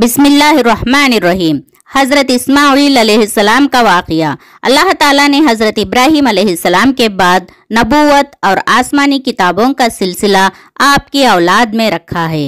बिसमीम हज़रत इसमाईलम का वाक़ अल्लाह ताला ने हज़रत इब्राहिम अलैहिस्सलाम के बाद नबूवत और आसमानी किताबों का सिलसिला आपकी औलाद में रखा है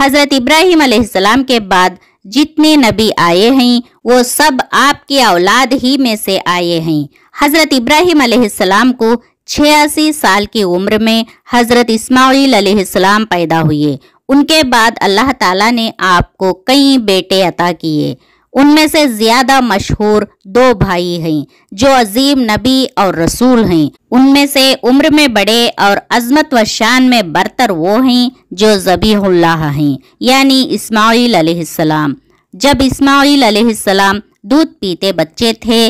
हज़रत इब्राहिम अलैहिस्सलाम के बाद जितने नबी आए हैं वो सब आपकी औलाद ही में से आए हैं हज़रत इब्राहिम अलैहिस्सलाम को छियासी साल की उम्र में हज़रत इसमाईल पैदा हुए उनके बाद अल्लाह ताला ने आपको कई बेटे अता किए उनमें से ज़्यादा मशहूर दो भाई हैं जो अजीम नबी और रसूल हैं उनमें से उम्र में बड़े और अजमत व शान में बरतर वो हैं जो जबीहुल्लाह हैं यानी इस्माइल अलैहिस्सलाम जब इस्माइल अलैहिस्सलाम दूध पीते बच्चे थे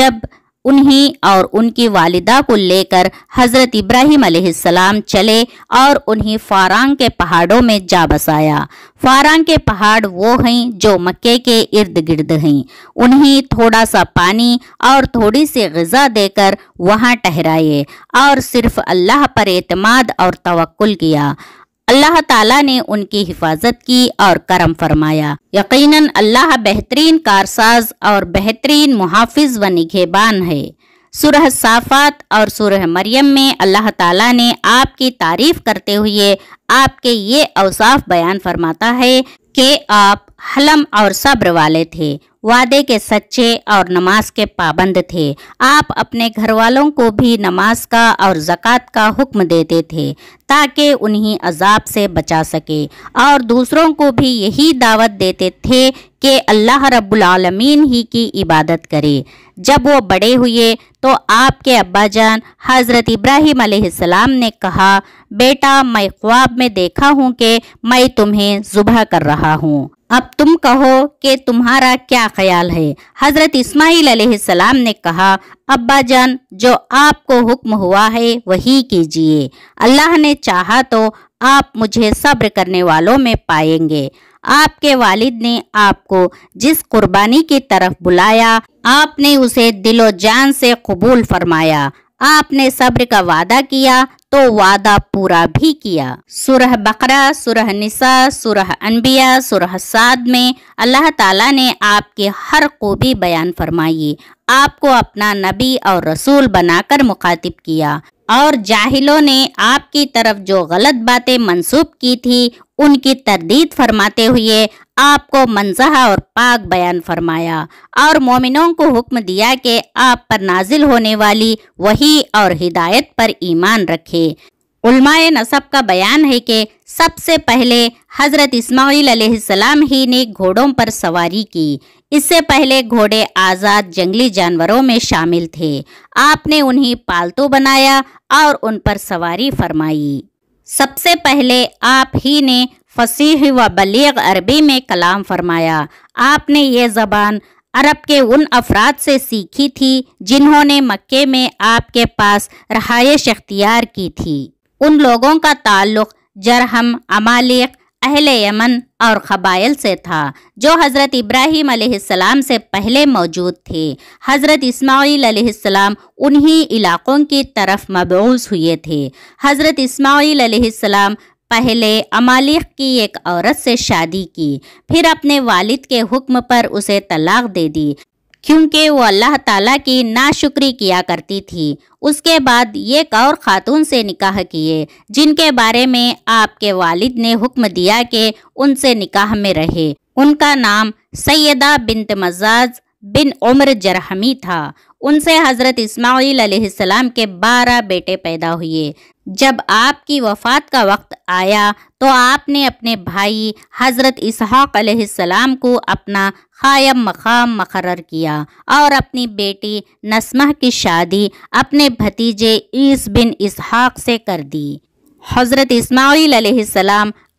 जब उन्हीं और उनकी वालिदा को लेकर हजरत इब्राहिम सलाम चले और उन्हीं फारांग के पहाड़ों में जा बसाया फारांग के पहाड़ वो हैं जो मक्के के इर्द गिर्द हैं उन्हें थोड़ा सा पानी और थोड़ी सी गज़ा देकर वहाँ ठहराए और सिर्फ अल्लाह पर एतमाद और तवक्ल किया अल्लाह ताला ने उनकी हिफाजत की और करम फरमाया यकीनन अल्लाह बेहतरीन कारसाज और बेहतरीन मुहाफिज व निगेबान है सुरह साफ़ात और सुरह मरियम में अल्लाह ताला ने आपकी तारीफ़ करते हुए आपके ये अवसाफ बयान फरमाता है कि आप हलम और सब्र वाले थे वादे के सच्चे और नमाज के पाबंद थे आप अपने घर वालों को भी नमाज का और ज़क़़त का हुक्म देते थे ताकि उन्हें अजाब से बचा सके और दूसरों को भी यही दावत देते थे कि अल्लाह रब्बुल आलमीन ही की इबादत करे जब वो बड़े हुए तो आपके अब्बाजान हज़रत इब्राहिम सलाम ने कहा बेटा मैं ख्वाब में देखा हूँ कि मैं तुम्हें जुबह कर रहा हूँ अब तुम कहो कि तुम्हारा क्या ख्याल है हज़रत इस्माईल सलाम ने कहा अब्बा जान जो आपको हुक्म हुआ है वही कीजिए अल्लाह ने चाहा तो आप मुझे सब्र करने वालों में पाएंगे आपके वालिद ने आपको जिस कुर्बानी की तरफ बुलाया आपने उसे दिलो जान से कबूल फरमाया आपने सब्र का वादा किया तो वादा पूरा भी किया सुरह बकरा सुरह निसा सुरह अनबिया सुरह साद में अल्लाह ताला ने आपके हर खूबी बयान फरमाई आपको अपना नबी और रसूल बनाकर मुखातिब किया और जाहिलों ने आपकी तरफ जो गलत बातें मंसूब की थी उनकी तरदीद फरमाते हुए आपको मनजहा और पाक बयान फरमाया और मोमिनों को हुक्म दिया कि आप पर नाजिल होने वाली वही और हिदायत पर ईमान रखे उल्माए नसब का बयान है कि सबसे पहले हज़रत इस्माईल सलाम ही ने घोड़ों पर सवारी की इससे पहले घोड़े आज़ाद जंगली जानवरों में शामिल थे आपने उन्हें पालतू बनाया और उन पर सवारी फरमाई सबसे पहले आप ही ने फसीह व बलीग अरबी में कलाम फरमाया आपने ये ज़बान अरब के उन अफराद से सीखी थी जिन्होंने मक्के में आपके पास रहायश अख्तियार की थी उन लोगों का ताल्लुक़ जरहम अमालिक अहले यमन और कबाइल से था जो हज़रत इब्राहिम अलैहिस्सलाम से पहले मौजूद थे हज़रत इस्माईल अलैहिस्सलाम उन्हीं इलाक़ों की तरफ मबूस हुए थे हज़रत इस्माईल अलैहिस्सलाम पहले अमालिक की एक औरत से शादी की फिर अपने वालिद के हुक्म पर उसे तलाक दे दी क्योंकि वो अल्लाह ताला की नाशुक्री किया करती थी उसके बाद ये एक और ख़ातून से निकाह किए जिनके बारे में आपके वालिद ने हुक्म दिया कि उनसे निकाह में रहे उनका नाम सैदा बिनत मजाज बिन उम्र जरहमी था उनसे हज़रत इस्माईल के बारह बेटे पैदा हुए जब आपकी वफ़ात का वक्त आया तो आपने अपने भाई हज़रत इसहाक़ को अपना ख़ायम मकाम मकर किया और अपनी बेटी नस्मा की शादी अपने भतीजे ईस बिन इसहाक़ से कर दी हज़रत इस्माईल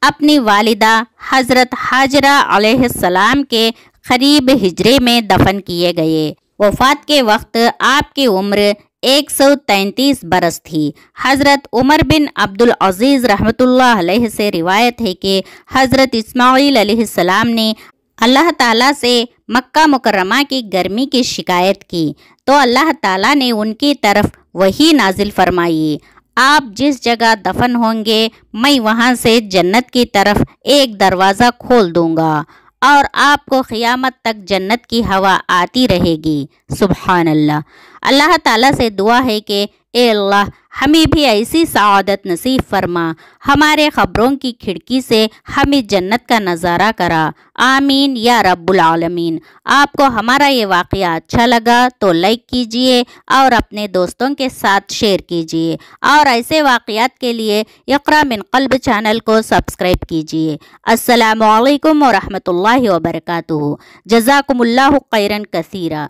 अपनी वालिदा हज़रत हाजरा आसमाम के करीब हिजरे में दफन किए गए वफात के वक्त आपकी उम्र एक सौ तैतीस बरस थी हज़रत उमर बिन अब्दुल अजीज़ रहमतुल्लाह से रिवायत है कि हज़रत इस्माईल सलाम ने अल्लाह ताला से मक्का मुकरमा की गर्मी की शिकायत की तो अल्लाह ताला ने उनकी तरफ वही नाजिल फरमाई आप जिस जगह दफन होंगे मैं वहाँ से जन्नत की तरफ एक दरवाज़ा खोल दूंगा और आपको क़ियामत तक जन्नत की हवा आती रहेगी सुबहानल्ला अल्लाह ताला से दुआ है कि ए अल्लाह हमें भी ऐसी सआदत नसीब फरमा हमारे ख़बरों की खिड़की से हमें जन्नत का नज़ारा करा आमीन या रब्बुल आलमीन आपको हमारा ये वाक़ अच्छा लगा तो लाइक कीजिए और अपने दोस्तों के साथ शेयर कीजिए और ऐसे वाक़ात के लिए इकरा मिन कल्ब चैनल को सब्सक्राइब कीजिए अस्सलाम वरहमल व रहमतुल्लाहि व बरकातुहू खैरन कसीरा